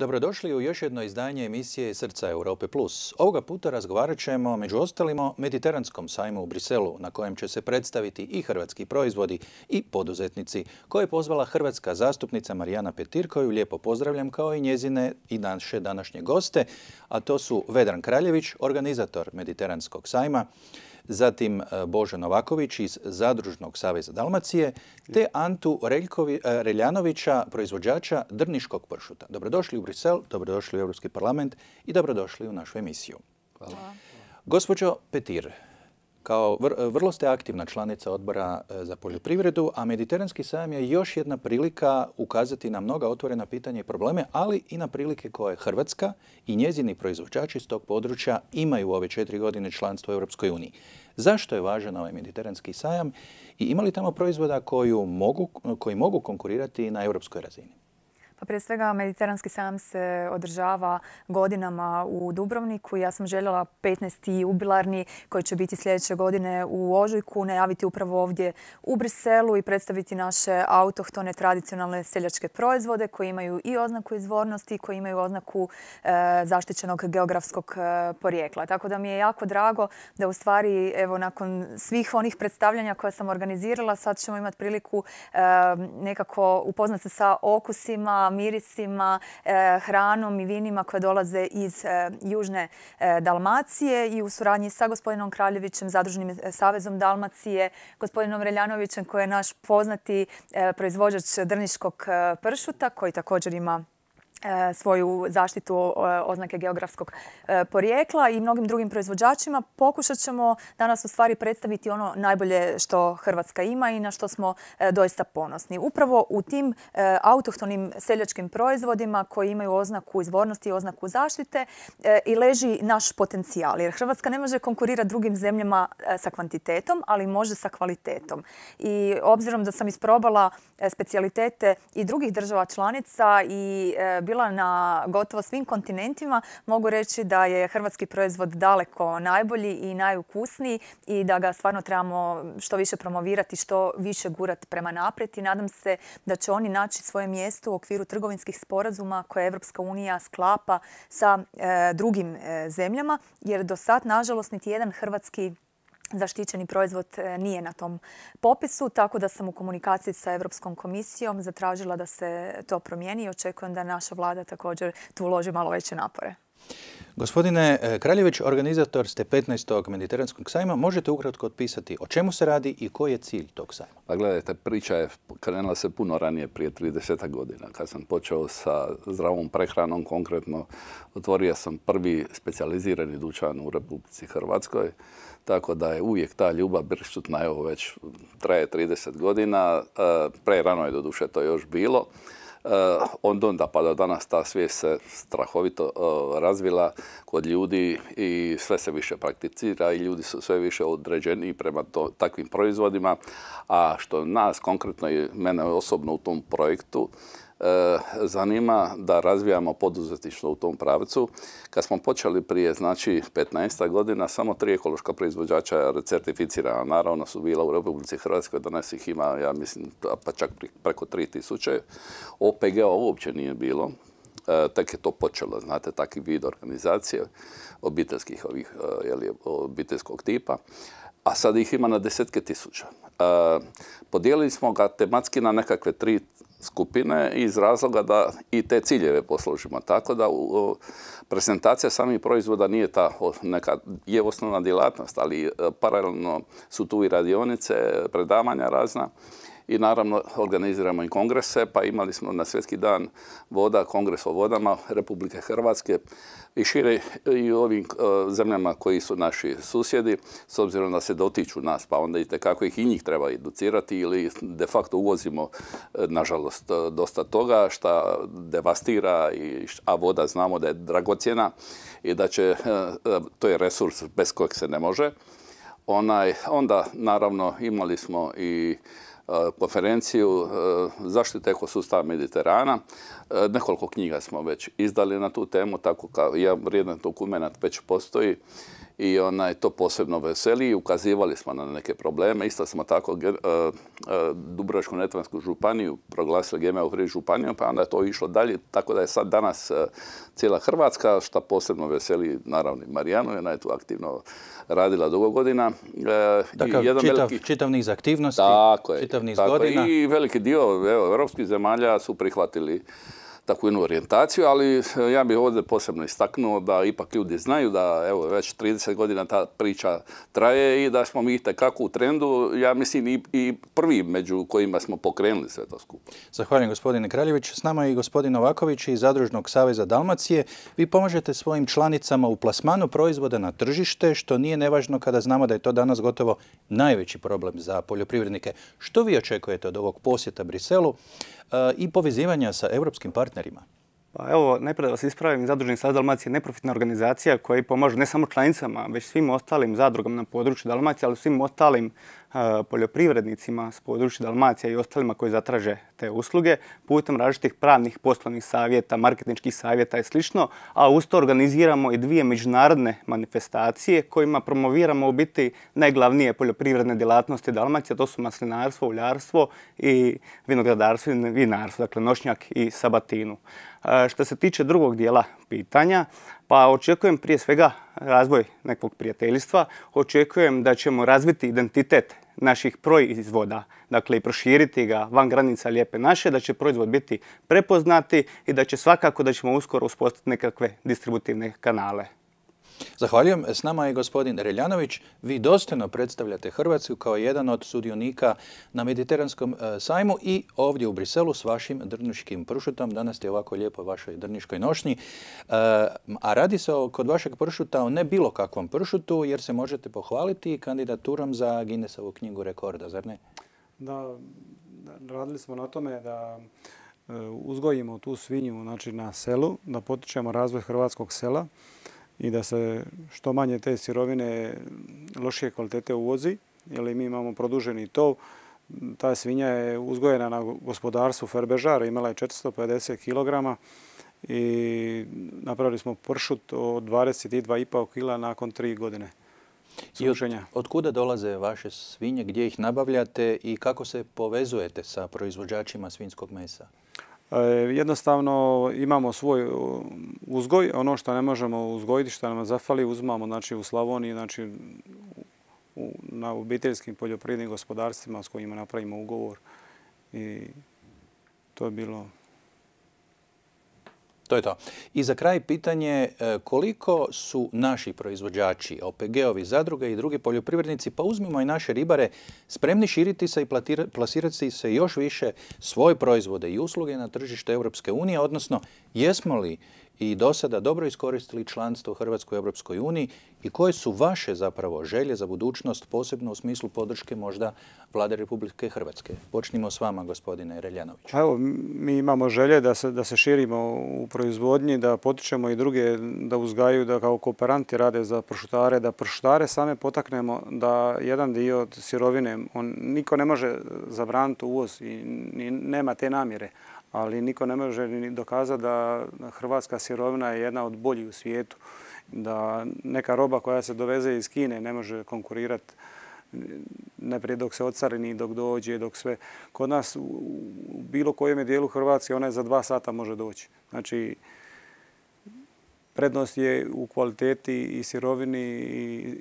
Dobrodošli u još jedno izdanje emisije Srca Europe Plus. Ovoga puta razgovarat ćemo među ostalimo, o Mediteranskom sajmu u Briselu, na kojem će se predstaviti i hrvatski proizvodi i poduzetnici, koje je pozvala hrvatska zastupnica Marijana Petir, koju lijepo pozdravljam kao i njezine i naše današnje goste, a to su Vedran Kraljević, organizator Mediteranskog sajma, zatim e, Bože Novaković iz Zadružnog saveza Dalmacije, te Antu e, Reljanovića, proizvođača Drniškog pršuta. Dobrodošli u Brisel, dobrodošli u Europski parlament i dobrodošli u našu emisiju. Hvala. Gospođo Petir, kao e, vrlo ste aktivna članica odbora e, za poljoprivredu, a Mediteranski sajam je još jedna prilika ukazati na mnoga otvorena pitanja i probleme, ali i na prilike koje Hrvatska i njezini proizvođači iz tog područja imaju u ove četiri godine članstvo u Europskoj uniji. Zašto je važan ovaj Mediteranski sajam i ima li tamo proizvoda koji mogu konkurirati na europskoj razini? A pa prije svega Mediteranski sajam se održava godinama u Dubrovniku. Ja sam željela 15. jubilarni koji će biti sljedeće godine u Ožujku najaviti upravo ovdje u Briselu i predstaviti naše autohtone tradicionalne seljačke proizvode koji imaju i oznaku izvornosti i koji imaju oznaku e, zaštićenog geografskog e, porijekla. Tako da mi je jako drago da u stvari evo nakon svih onih predstavljanja koje sam organizirala sad ćemo imati priliku e, nekako upoznati se sa okusima, mirisima, e, hranom i vinima koje dolaze iz e, Južne e, Dalmacije i u suradnji sa gospodinom Kraljevićem, Zadružnim savezom Dalmacije, gospodinom Reljanovićem koji je naš poznati proizvođač drniškog pršuta koji također ima E, svoju zaštitu oznake geografskog e, porijekla i mnogim drugim proizvođačima. Pokušat ćemo danas u stvari predstaviti ono najbolje što Hrvatska ima i na što smo e, doista ponosni. Upravo u tim autohtonim seljačkim proizvodima koji imaju oznaku izvornosti i oznaku zaštite i leži naš potencijal. Jer Hrvatska ne može konkurirati drugim zemljama sa kvantitetom, ali može sa kvalitetom. I obzirom da sam isprobala specijalitete i drugih država članica i bila na gotovo svim kontinentima, mogu reći da je hrvatski proizvod daleko najbolji i najukusniji i da ga stvarno trebamo što više promovirati, što više gurati prema naprijed i nadam se da će oni naći svoje mjesto u okviru trgovinskih sporazuma koje Evropska unija sklapa sa e, drugim e, zemljama jer do sad nažalost niti jedan hrvatski zaštićeni proizvod e, nije na tom popisu, tako da sam u komunikaciji sa Europskom komisijom zatražila da se to promijeni i očekujem da naša vlada također tu uloži malo veće napore. Gospodine e, Kraljević, organizator ste 15. mediteranskog sajma. Možete ukratko otpisati o čemu se radi i koji je cilj tog sajma? Pa gledajte, priča je krenula se puno ranije, prije 30 godina. Kad sam počeo sa zdravom prehranom, konkretno otvorio sam prvi specijalizirani dućan u Republici Hrvatskoj. Tako da je uvijek ta ljubav bršutna, evo već traje 30 godina. E, Pre rano je doduše to još bilo. Eh, od onda pa do danas ta svijest se strahovito eh, razvila kod ljudi i sve se više prakticira i ljudi su sve više određeni prema takvim proizvodima. A što nas konkretno i mene osobno u tom projektu E, zanima da razvijamo poduzetništvo u tom pravcu. Kad smo počeli prije, znači, 15 godina, samo tri ekološka proizvođača je Naravno su bila u Republici Hrvatskoj, danas ih ima, ja mislim, pa čak preko 3000. opg ovo uopće nije bilo. E, tek je to počelo, znate, takvi vid organizacije obiteljskih ovih, e, jeli, obiteljskog tipa a sad ih ima na desetke tisuća. podijelili smo ga tematski na nekakve tri skupine iz razloga da i te ciljeve posložimo. Tako da prezentacija samih proizvoda nije ta neka, je osnovna djelatnost, ali e, paralelno su tu i radionice, predavanja razna i naravno organiziramo i kongrese, pa imali smo na svjetski dan voda, kongres o vodama Republike Hrvatske i šire i u ovim e, zemljama koji su naši susjedi, s obzirom da se dotiču nas, pa onda i tekako ih i njih treba educirati ili de facto uvozimo, e, nažalost, e, dosta toga što devastira, a voda znamo da je dragocjena i da će, to je resurs bez kojeg se ne može. onda, naravno, imali smo i E, konferenciju e, zaštite ekosustava Mediterana. E, nekoliko knjiga smo već izdali na tu temu, tako kao jedan vrijedan dokument već postoji i onaj, to posebno veseli i ukazivali smo na neke probleme. Isto smo tako uh, uh, županiju proglasili GMO free županijom, pa onda je to išlo dalje, tako da je sad danas e, cijela Hrvatska, što posebno veseli naravno i Marijanu, ona je tu aktivno radila dugo godina. Dakle, jedan čitav, veliki... čitav niz aktivnosti, tako čitav niz I veliki dio evo, europskih zemalja su prihvatili takvu jednu orijentaciju, ali e, ja bih ovdje posebno istaknuo da ipak ljudi znaju da evo već 30 godina ta priča traje i da smo mi tekako u trendu, ja mislim i, prvi među kojima smo pokrenuli sve to skupo. Zahvaljujem gospodine Kraljević. S nama je i gospodin Novaković iz Zadružnog saveza Dalmacije. Vi pomažete svojim članicama u plasmanu proizvoda na tržište, što nije nevažno kada znamo da je to danas gotovo najveći problem za poljoprivrednike. Što vi očekujete od ovog posjeta Briselu? E, i povezivanja sa europskim partnerima? Pa evo, najprije da vas ispravim, Zadružni savez Dalmacije je neprofitna organizacija koja pomaže ne samo članicama, već svim ostalim zadrugama na području Dalmacije, ali svim ostalim E, poljoprivrednicima s područja Dalmacija i ostalima koji zatraže te usluge putem različitih pravnih poslovnih savjeta, marketničkih savjeta i slično, A uz to organiziramo i dvije međunarodne manifestacije kojima promoviramo u biti najglavnije poljoprivredne djelatnosti Dalmacije, to su maslinarstvo, uljarstvo i vinogradarstvo i vinarstvo, dakle nošnjak i sabatinu. E, što se tiče drugog dijela pitanja, pa očekujem prije svega razvoj nekog prijateljstva, očekujem da ćemo razviti identitet naših proizvoda, dakle i proširiti ga van granica lijepe naše, da će proizvod biti prepoznati i da će svakako da ćemo uskoro uspostaviti nekakve distributivne kanale. Zahvaljujem. S nama je gospodin Reljanović. Vi dostojno predstavljate Hrvatsku kao jedan od sudionika na Mediteranskom e, sajmu i ovdje u Briselu s vašim drniškim pršutom. Danas je ovako lijepo vašoj drniškoj nošnji. E, a radi se kod vašeg pršuta o ne bilo kakvom pršutu jer se možete pohvaliti kandidaturom za Guinnessovu knjigu rekorda, zar ne? Da, radili smo na tome da e, uzgojimo tu svinju znači, na selu, da potičemo razvoj hrvatskog sela i da se što manje te sirovine lošije kvalitete uvozi, jer mi imamo produženi tov. Ta svinja je uzgojena na gospodarstvu Ferbežara, imala je 450 kg i napravili smo pršut od 22,5 kg nakon tri godine. I kuda dolaze vaše svinje, gdje ih nabavljate i kako se povezujete sa proizvođačima svinjskog mesa? E, jednostavno imamo svoj e, uzgoj, ono što ne možemo uzgojiti, što nam zafali, uzmamo znači, u Slavoniji, znači, na obiteljskim poljoprivrednim gospodarstvima s kojima napravimo ugovor i to je bilo to je to. I za kraj pitanje e, koliko su naši proizvođači, OPG-ovi, zadruge i drugi poljoprivrednici, pa uzmimo i naše ribare, spremni širiti se i plasirati se još više svoje proizvode i usluge na tržište Europske unije, odnosno jesmo li i do sada dobro iskoristili članstvo Hrvatskoj Europskoj uniji i koje su vaše zapravo želje za budućnost, posebno u smislu podrške možda vlade Republike Hrvatske? Počnimo s vama, gospodine Reljanović. Pa evo, mi imamo želje da se, da se širimo u proizvodnji, da potičemo i druge da uzgaju, da kao kooperanti rade za pršutare, da pršutare same potaknemo da jedan dio od sirovine, on, niko ne može zabraniti uvoz i nema te namjere, ali niko ne može ni dokazati da hrvatska sirovina je jedna od boljih u svijetu. Da neka roba koja se doveze iz Kine ne može konkurirati prije dok se ocarini, dok dođe, dok sve. Kod nas u bilo kojem dijelu Hrvatske ona je za dva sata može doći. Znači, prednost je u kvaliteti i sirovini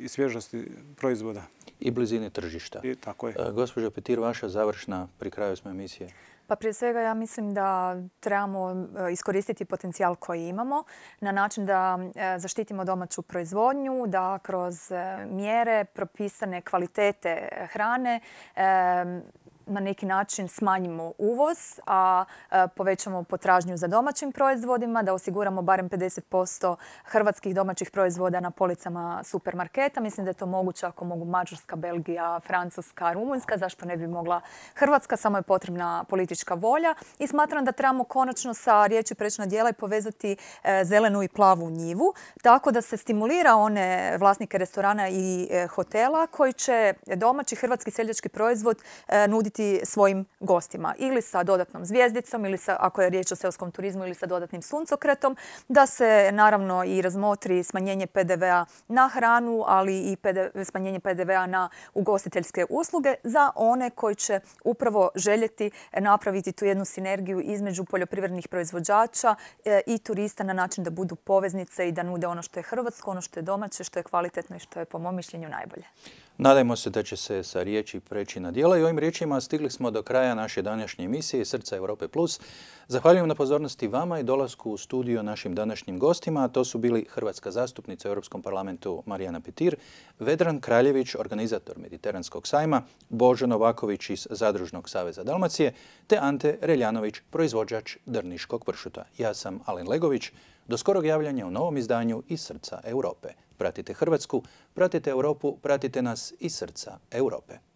i svježnosti proizvoda. I blizine tržišta. tako je. E, gospođo Petir, vaša završna pri kraju smo emisije. Pa prije svega ja mislim da trebamo e, iskoristiti potencijal koji imamo na način da e, zaštitimo domaću proizvodnju, da kroz e, mjere propisane kvalitete hrane na neki način smanjimo uvoz, a e, povećamo potražnju za domaćim proizvodima, da osiguramo barem 50% hrvatskih domaćih proizvoda na policama supermarketa. Mislim da je to moguće ako mogu Mađarska, Belgija, Francuska, Rumunjska. Zašto ne bi mogla Hrvatska? Samo je potrebna politička volja. I smatram da trebamo konačno sa riječi prečna dijela i povezati e, zelenu i plavu njivu, tako da se stimulira one vlasnike restorana i e, hotela koji će domaći hrvatski seljački proizvod nuditi ponuditi svojim gostima ili sa dodatnom zvijezdicom ili sa, ako je riječ o seoskom turizmu ili sa dodatnim suncokretom, da se naravno i razmotri smanjenje PDV-a na hranu, ali i PDV, smanjenje PDV-a na ugostiteljske usluge za one koji će upravo željeti napraviti tu jednu sinergiju između poljoprivrednih proizvođača e, i turista na način da budu poveznice i da nude ono što je hrvatsko, ono što je domaće, što je kvalitetno i što je po mom mišljenju najbolje. Nadajmo se da će se sa riječi preći na dijela i ovim riječima stigli smo do kraja naše današnje emisije Srca Europe Plus. Zahvaljujem na pozornosti vama i dolasku u studio našim današnjim gostima, to su bili hrvatska zastupnica u Europskom parlamentu Marijana Petir, Vedran Kraljević, organizator Mediteranskog sajma, Božo Novaković iz Zadružnog saveza Dalmacije, te Ante Reljanović, proizvođač Drniškog pršuta. Ja sam Alen Legović, do skorog javljanja u novom izdanju iz srca Europe. Pratite Hrvatsku, pratite Europu, pratite nas iz srca Europe.